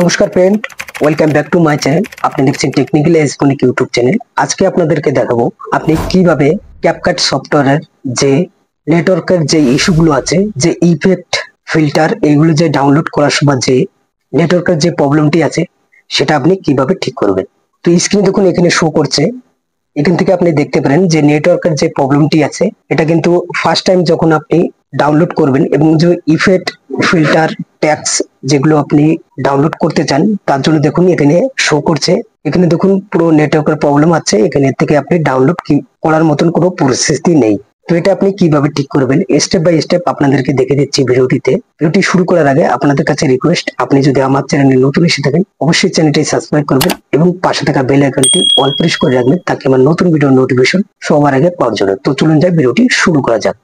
নমস্কার friend welcome back to my channel আপনি দেখছেন টেকনিক্যাল এসকনিক ইউটিউব চ্যানেল আজকে আপনাদেরকে দেখাবো আপনি কিভাবে ক্যাপকাট সফটওয়্যারের যে নেটওয়ার্কের যে ইস্যুগুলো আছে যে ইফেক্ট ফিল্টার এইগুলো যে ডাউনলোড করার সময় যে নেটওয়ার্কের যে প্রবলেমটি আছে সেটা আপনি কিভাবে ঠিক করবেন তো স্ক্রিনে দেখুন এখানে শো করছে এখান থেকে আপনি দেখতে পারেন যে নেটওয়ার্কের যে প্রবলেমটি আছে এটা কিন্তু ফার্স্ট টাইম যখন আপনি ডাউনলোড করবেন এবং যে ইফেক্ট ফিল্টার ট্যাক্স যেগুলো আপনি ডাউনলোড করতে চান তার জন্য দেখুন এখানে শো করছে এখানে দেখুন পুরো নেটওয়ার্কের প্রবলেম আছে এখানে থেকে আপনি ডাউনলোড করার মতন কোনো পরিস্থিতি নেই তো এটা আপনি কিভাবে ঠিক করবেন স্টেপ বাই স্টেপ আপনাদেরকে দেখে দিচ্ছি ভিডিওটিতে ভিডিওটি শুরু করার আগে আপনাদের কাছে রিকোয়েস্ট আপনি যদি আমার চ্যানেলে নতুন এসে থাকেন অবশ্যই চ্যানেলটি সাবস্ক্রাইব করবেন এবং পাশে থাকা বেল আইকনটি অল প্রেস করে রাখবেন তাকে আমার নতুন ভিডিও নোটিফিকেশন সবার আগে পাওয়ার জন্য তো চলুন যাই ভিডিওটি শুরু করা যাক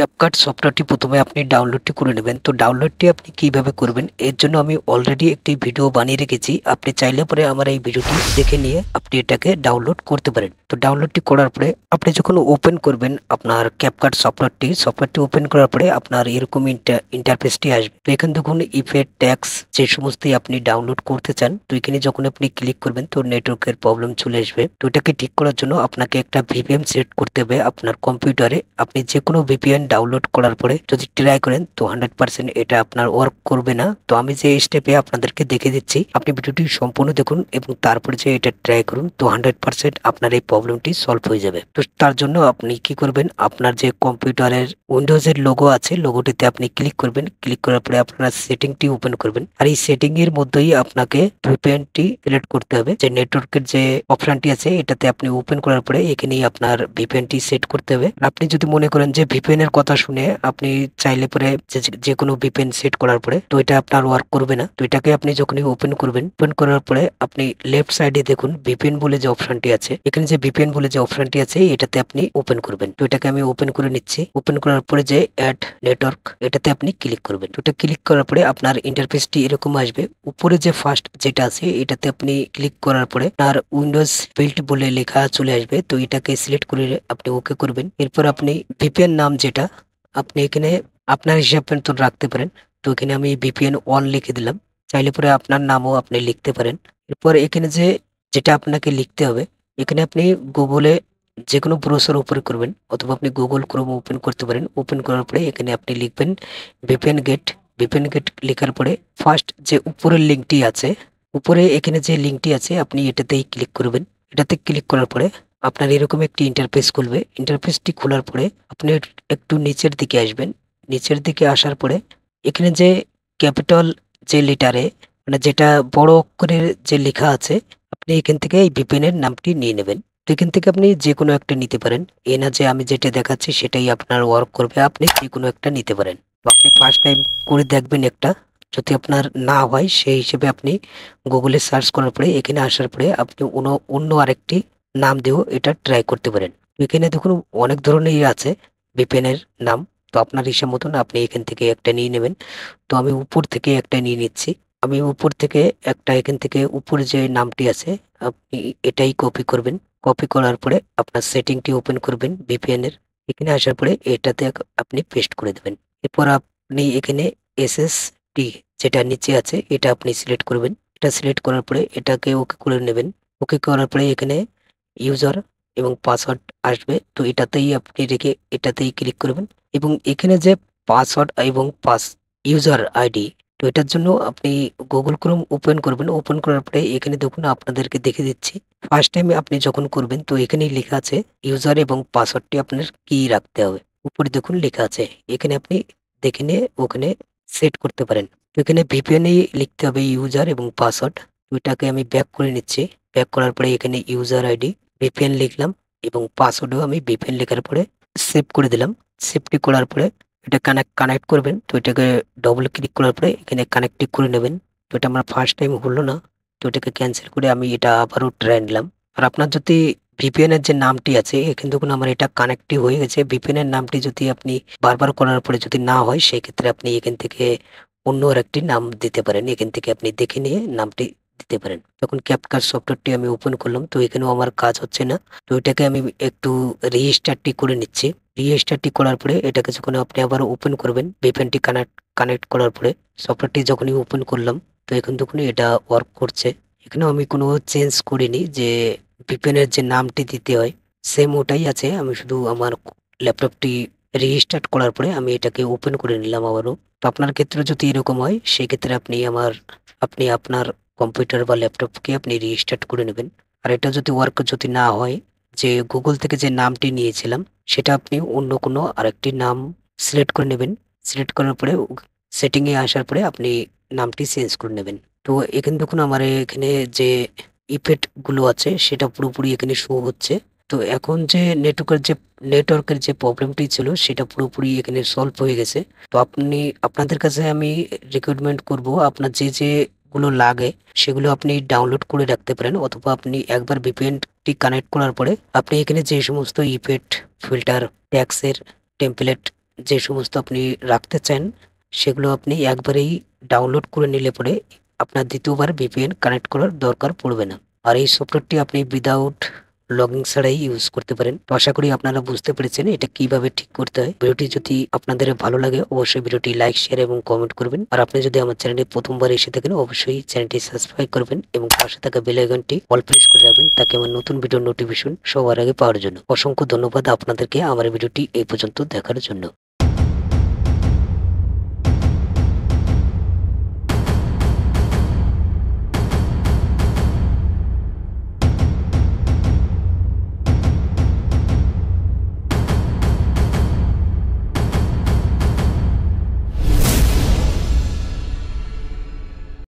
ক্যাপকাট সফটওয়্যারটি প্রথমে আপনি ডাউনলোডটি করে নেবেন তো ডাউনলোডটি আপনি কিভাবে করবেন এর জন্য আমি অলরেডি একটি ভিডিও বানিয়ে রেখেছি আপনি চাইলে পরে আমার এই ভিডিওটি দেখে নিয়ে আপনি এটাকে ডাউনলোড করতে পারেন তো ডাউনলোডটি করার পরে আপনি যখন ওপেন করবেন আপনার ক্যাপকাট সফটওয়্যারটি সফটওয়্যারটি ওপেন করার পরে আপনার এরকম ইন্টারফেসটি আসবে তো এখানে দেখুন ইফেক্ট ট্যাক্স যে সমস্ত আপনি ডাউনলোড করতে চান তো এখানে যখন আপনি ক্লিক করবেন তো নেটওয়ার্কের প্রবলেম চলে আসবে তো এটাকে ঠিক করার জন্য আপনাকে একটা ভিপিএম সেট করতে হবে আপনার কম্পিউটারে আপনি যে কোনো ভিপিএন ডাউনলোড করার পরে যদি ট্রাই করেন তো হান্ড্রেড পার্সেন্ট এটা আপনার ওয়ার্ক করবে না তো আমি যে স্টেপে আপনাদেরকে দেখে দিচ্ছি আপনি ভিডিওটি সম্পূর্ণ দেখুন এবং তারপরে যে এটা ট্রাই করুন তো হান্ড্রেড পার্সেন্ট আপনার এই প্রবলেমটি সলভ হয়ে যাবে তো তার জন্য আপনি কি করবেন আপনার যে কম্পিউটারের উইন্ডোজের লোগো আছে লোগোটিতে আপনি ক্লিক করবেন ক্লিক করার পরে আপনার সেটিংটি ওপেন করবেন আর এই সেটিং এর মধ্যেই আপনাকে ভিপিএনটি সিলেক্ট করতে হবে যে নেটওয়ার্কের যে অপশনটি আছে এটাতে আপনি ওপেন করার পরে এখানেই আপনার ভিপিএনটি সেট করতে হবে আপনি যদি মনে করেন যে ভিপিএন এর কথা শুনে আপনি চাইলে পরে যে কোনো ভিপেন সেট করার পরে তো এটা আপনার ওয়ার্ক করবে না তো এটাকে আপনি যখনই ওপেন করবেন ওপেন করার পরে আপনি লেফট সাইডে দেখুন ভিপেন বলে যে অপশনটি আছে এখানে যে ভিপেন বলে যে অপশনটি আছে এটাতে আপনি ওপেন করবেন তো এটাকে আমি ওপেন করে নিচ্ছি ওপেন করার পরে যে অ্যাড নেটওয়ার্ক এটাতে আপনি ক্লিক করবেন ওটা ক্লিক করার পরে আপনার ইন্টারফেসটি এরকম আসবে উপরে যে ফার্স্ট যেটা আছে এটাতে আপনি ক্লিক করার পরে আর উইন্ডোজ বিল্ট বলে লেখা চলে আসবে তো এটাকে সিলেক্ট করে আপনি ওকে করবেন এরপর আপনি ভিপিএন নাম যেটা আপনি এখানে আপনার হিসাব পেন্টন রাখতে পারেন তো এখানে আমি বিপিএন ওয়ান লিখে দিলাম চাইলে পরে আপনার নামও আপনি লিখতে পারেন এরপর এখানে যে যেটা আপনাকে লিখতে হবে এখানে আপনি গুগলে যে কোনো ব্রোসার ওপেন করবেন অথবা আপনি গুগল ক্রোম ওপেন করতে পারেন ওপেন করার পরে এখানে আপনি লিখবেন ভিপিএন গেট ভিপিএন গেট লেখার পরে ফার্স্ট যে উপরের লিঙ্কটি আছে উপরে এখানে যে লিঙ্কটি আছে আপনি এটাতেই ক্লিক করবেন এটাতে ক্লিক করার পরে আপনার এরকম একটি ইন্টারফেস খুলবে ইন্টারফেসটি খোলার পরে আপনি একটু নিচের দিকে আসবেন নিচের দিকে আসার পরে এখানে যে ক্যাপিটাল যে লেটারে মানে যেটা বড় অক্ষরের যে লেখা আছে আপনি এখান থেকে এই ভিপেনের নামটি নিয়ে নেবেন তো এখান থেকে আপনি যে কোনো একটা নিতে পারেন এ না যে আমি যেটা দেখাচ্ছি সেটাই আপনার ওয়ার্ক করবে আপনি যে কোনো একটা নিতে পারেন আপনি ফার্স্ট টাইম করে দেখবেন একটা যদি আপনার না হয় সেই হিসেবে আপনি গুগলে সার্চ করার পরে এখানে আসার পরে আপনি অন্য আরেকটি নাম দিয়েও এটা ট্রাই করতে পারেন এখানে দেখুন অনেক ধরনের ইয়ে আছে ভিপিএনের নাম তো আপনার হিসাব মতন আপনি এখান থেকে একটা নিয়ে নেবেন তো আমি উপর থেকে একটা নিয়ে নিচ্ছি আমি উপর থেকে একটা এখান থেকে উপরে যে নামটি আছে আপনি এটাই কপি করবেন কপি করার পরে আপনার সেটিংটি ওপেন করবেন ভিপিএনের এখানে আসার পরে এটাতে আপনি পেস্ট করে দেবেন এরপর আপনি এখানে এসএসটি যেটা নিচে আছে এটা আপনি সিলেক্ট করবেন এটা সিলেক্ট করার পরে এটাকে ওকে করে নেবেন ওকে করার পরে এখানে ইউজার এবং পাসওয়ার্ড আসবে তো এটাতেই আপনি রেখে এটাতেই ক্লিক করবেন এবং এখানে যে পাসওয়ার্ড এবং পাস ইউজার আইডি তো এটার জন্য আপনি গুগল ক্রোম ওপেন করবেন ওপেন করার পরে এখানে দেখুন আপনাদেরকে দেখে দিচ্ছি ফার্স্ট টাইমে আপনি যখন করবেন তো এখানেই লেখা আছে ইউজার এবং পাসওয়ার্ডটি আপনার কি রাখতে হবে উপরে দেখুন লেখা আছে এখানে আপনি দেখে নিয়ে ওখানে সেট করতে পারেন তো এখানে ভিপিএনই লিখতে হবে ইউজার এবং পাসওয়ার্ড তো এটাকে আমি ব্যাক করে নিচ্ছি ব্যাক করার পরে এখানে ইউজার আইডি বিপিএন লিখলাম এবং পাসওয়ার্ডও আমি বিপিএন লেখার পরে সেভ করে দিলাম সেভটি করার পরে এটা কানেক্ট কানেক্ট করবেন তো এটাকে ডবল ক্লিক করার পরে এখানে কানেক্টটি করে নেবেন তো এটা আমার ফার্স্ট টাইম হলো না তো এটাকে ক্যান্সেল করে আমি এটা আবারও ট্রাই নিলাম আর আপনার যদি ভিপিএনের যে নামটি আছে কিন্তু কোনো আমার এটা কানেক্টটি হয়ে গেছে ভিপিএনের নামটি যদি আপনি বারবার করার পরে যদি না হয় সেক্ষেত্রে আপনি এখান থেকে অন্য আর একটি নাম দিতে পারেন এখান থেকে আপনি দেখে নিয়ে নামটি দিতে পারেন যখন ক্যাপকার সফটওয়্যারটি আমি ওপেন করলাম তো এখানেও আমার কাজ হচ্ছে না তো এটাকে আমি একটু রেজিস্টারটি করে নিচ্ছি রেজিস্টারটি করার পরে এটাকে যখন আপনি আবার ওপেন করবেন বিপেনটি কানেক্ট কানেক্ট করার পরে সফটওয়্যারটি যখনই ওপেন করলাম তো এখন তখনই এটা ওয়ার্ক করছে এখানেও আমি কোনো চেঞ্জ করিনি যে বিপেনের যে নামটি দিতে হয় সেম ওটাই আছে আমি শুধু আমার ল্যাপটপটি রেজিস্টার্ট করার পরে আমি এটাকে ওপেন করে নিলাম আবারও তো আপনার ক্ষেত্রে যদি এরকম হয় সেক্ষেত্রে আপনি আমার আপনি আপনার কম্পিউটার বা ল্যাপটপকে আপনি রিস্টার্ট করে নেবেন আর এটা যদি ওয়ার্ক যদি না হয় যে গুগল থেকে যে নামটি নিয়েছিলাম সেটা আপনি অন্য কোনো আরেকটি নাম সিলেক্ট করে নেবেন সিলেক্ট করার পরে সেটিংয়ে আসার পরে আপনি নামটি চেঞ্জ করে নেবেন তো এখানে দেখুন আমার এখানে যে ইফেক্টগুলো আছে সেটা পুরোপুরি এখানে শো হচ্ছে তো এখন যে নেটওয়ার্কের যে নেটওয়ার্কের যে প্রবলেমটি ছিল সেটা পুরোপুরি এখানে সলভ হয়ে গেছে তো আপনি আপনাদের কাছে আমি রিকুইটমেন্ট করব আপনার যে যে গুলো লাগে সেগুলো আপনি ডাউনলোড করে রাখতে পারেন অথবা আপনি একবার ভিপিএনটি কানেক্ট করার পরে আপনি এখানে যে সমস্ত ইফেক্ট ফিল্টার ট্যাক্সের টেম্পলেট যে সমস্ত আপনি রাখতে চান সেগুলো আপনি একবারেই ডাউনলোড করে নিলে পরে আপনার দ্বিতীয়বার ভিপিএন কানেক্ট করার দরকার পড়বে না আর এই সফটওয়্যারটি আপনি উইদাউট লগিং ছাড়াই ইউজ করতে পারেন তো আশা করি আপনারা বুঝতে পেরেছেন এটা কিভাবে ঠিক করতে হয় ভিডিওটি যদি আপনাদের ভালো লাগে অবশ্যই ভিডিওটি লাইক শেয়ার এবং কমেন্ট করবেন আর আপনি যদি আমার চ্যানেলে প্রথমবার এসে থাকেন অবশ্যই চ্যানেলটি সাবস্ক্রাইব করবেন এবং পাশে থাকা বেলাইকনটি অল প্রেস করে রাখবেন তাকে আমার নতুন ভিডিও নোটিফিকেশন সবার আগে পাওয়ার জন্য অসংখ্য ধন্যবাদ আপনাদেরকে আমার ভিডিওটি এই পর্যন্ত দেখার জন্য